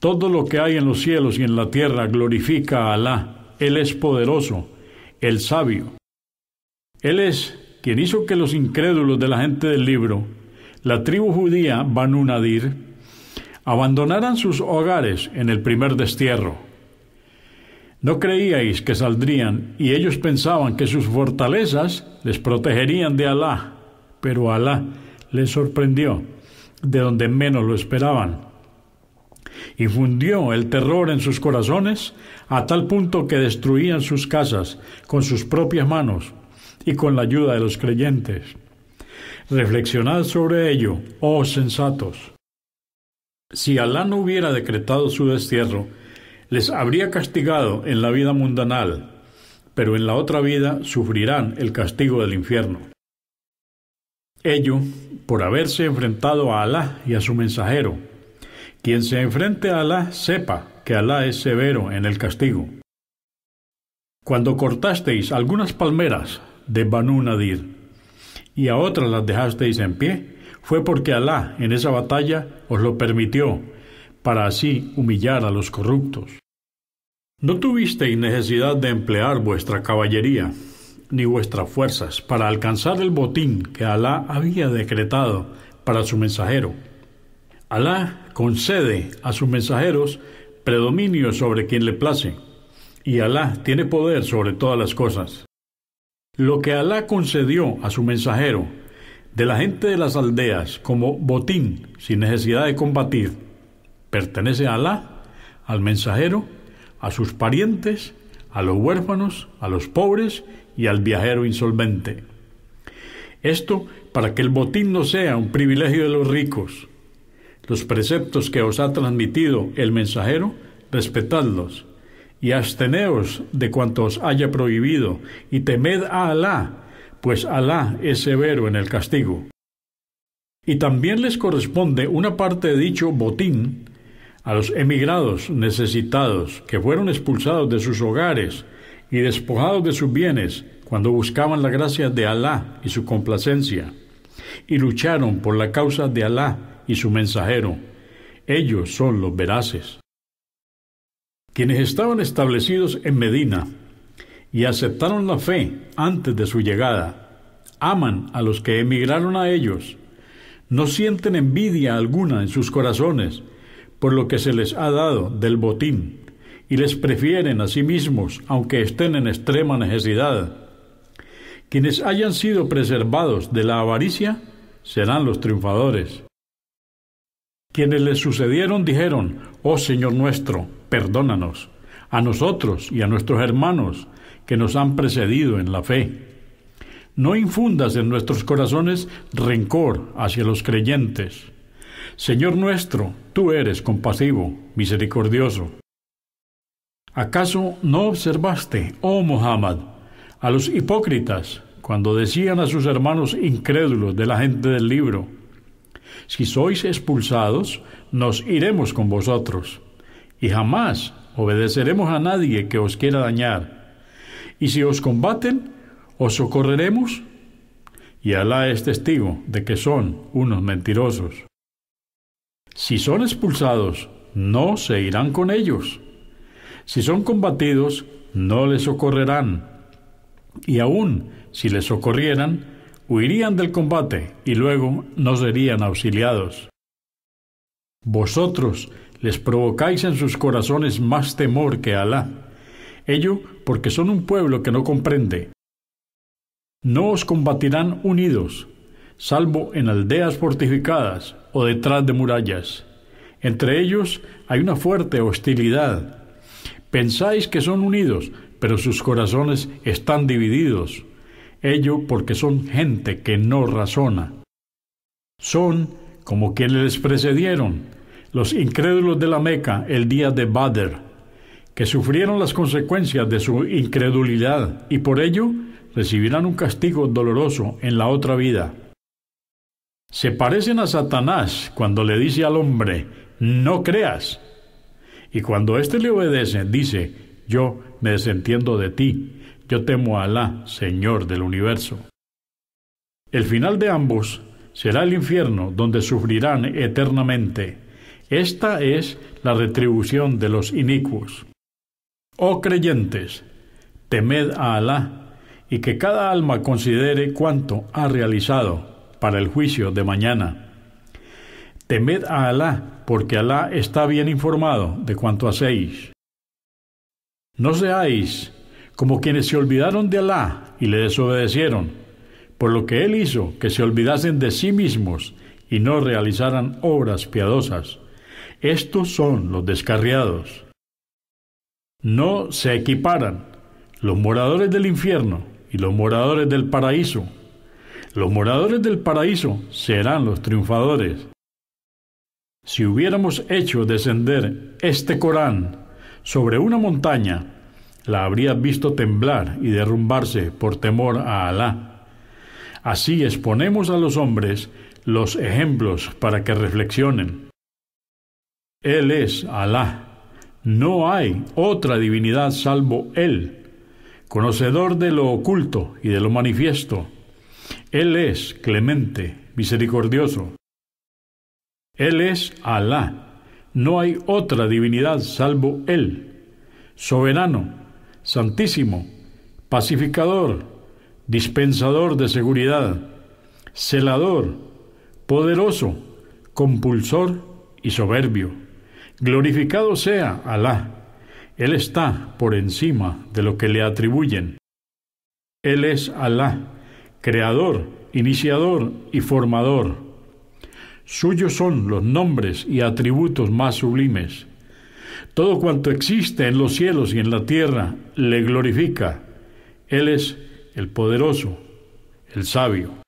Todo lo que hay en los cielos y en la tierra glorifica a Alá. Él es poderoso, el sabio. Él es quien hizo que los incrédulos de la gente del libro, la tribu judía Banu Nadir, abandonaran sus hogares en el primer destierro ¿No creíais que saldrían y ellos pensaban que sus fortalezas les protegerían de Alá? Pero Alá les sorprendió de donde menos lo esperaban. Y fundió el terror en sus corazones a tal punto que destruían sus casas con sus propias manos y con la ayuda de los creyentes. Reflexionad sobre ello, oh sensatos. Si Alá no hubiera decretado su destierro, les habría castigado en la vida mundanal, pero en la otra vida sufrirán el castigo del infierno. Ello por haberse enfrentado a Alá y a su mensajero. Quien se enfrente a Alá sepa que Alá es severo en el castigo. Cuando cortasteis algunas palmeras de Banu Nadir y a otras las dejasteis en pie, fue porque Alá en esa batalla os lo permitió para así humillar a los corruptos. No tuvisteis necesidad de emplear vuestra caballería ni vuestras fuerzas para alcanzar el botín que Alá había decretado para su mensajero. Alá concede a sus mensajeros predominio sobre quien le place, y Alá tiene poder sobre todas las cosas. Lo que Alá concedió a su mensajero de la gente de las aldeas como botín sin necesidad de combatir, pertenece a Alá, al mensajero a sus parientes, a los huérfanos, a los pobres y al viajero insolvente. Esto para que el botín no sea un privilegio de los ricos. Los preceptos que os ha transmitido el mensajero, respetadlos, y absteneos de cuanto os haya prohibido, y temed a Alá, pues Alá es severo en el castigo. Y también les corresponde una parte de dicho botín a los emigrados necesitados que fueron expulsados de sus hogares y despojados de sus bienes cuando buscaban la gracia de Alá y su complacencia, y lucharon por la causa de Alá y su mensajero. Ellos son los veraces. Quienes estaban establecidos en Medina y aceptaron la fe antes de su llegada, aman a los que emigraron a ellos, no sienten envidia alguna en sus corazones, por lo que se les ha dado del botín, y les prefieren a sí mismos, aunque estén en extrema necesidad. Quienes hayan sido preservados de la avaricia serán los triunfadores. Quienes les sucedieron dijeron, Oh Señor nuestro, perdónanos, a nosotros y a nuestros hermanos que nos han precedido en la fe. No infundas en nuestros corazones rencor hacia los creyentes Señor nuestro, tú eres compasivo, misericordioso. ¿Acaso no observaste, oh Muhammad, a los hipócritas cuando decían a sus hermanos incrédulos de la gente del libro, si sois expulsados, nos iremos con vosotros, y jamás obedeceremos a nadie que os quiera dañar, y si os combaten, os socorreremos? Y Alá es testigo de que son unos mentirosos. Si son expulsados, no se irán con ellos. Si son combatidos, no les socorrerán. Y aún si les socorrieran, huirían del combate y luego no serían auxiliados. Vosotros les provocáis en sus corazones más temor que Alá, ello porque son un pueblo que no comprende. No os combatirán unidos, salvo en aldeas fortificadas o detrás de murallas. Entre ellos hay una fuerte hostilidad. Pensáis que son unidos, pero sus corazones están divididos. Ello porque son gente que no razona. Son como quienes les precedieron, los incrédulos de la Meca el día de Badr, que sufrieron las consecuencias de su incredulidad y por ello recibirán un castigo doloroso en la otra vida se parecen a Satanás cuando le dice al hombre, no creas. Y cuando éste le obedece, dice, yo me desentiendo de ti, yo temo a Alá, Señor del universo. El final de ambos será el infierno, donde sufrirán eternamente. Esta es la retribución de los inicuos. Oh creyentes, temed a Alá y que cada alma considere cuánto ha realizado para el juicio de mañana. Temed a Alá, porque Alá está bien informado de cuanto hacéis. No seáis como quienes se olvidaron de Alá y le desobedecieron, por lo que Él hizo que se olvidasen de sí mismos y no realizaran obras piadosas. Estos son los descarriados. No se equiparan los moradores del infierno y los moradores del paraíso los moradores del paraíso serán los triunfadores. Si hubiéramos hecho descender este Corán sobre una montaña, la habría visto temblar y derrumbarse por temor a Alá. Así exponemos a los hombres los ejemplos para que reflexionen. Él es Alá. No hay otra divinidad salvo Él, conocedor de lo oculto y de lo manifiesto él es clemente, misericordioso. Él es Alá. No hay otra divinidad salvo Él. Soberano, santísimo, pacificador, dispensador de seguridad, celador, poderoso, compulsor y soberbio. Glorificado sea Alá. Él está por encima de lo que le atribuyen. Él es Alá creador, iniciador y formador. Suyos son los nombres y atributos más sublimes. Todo cuanto existe en los cielos y en la tierra le glorifica. Él es el poderoso, el sabio.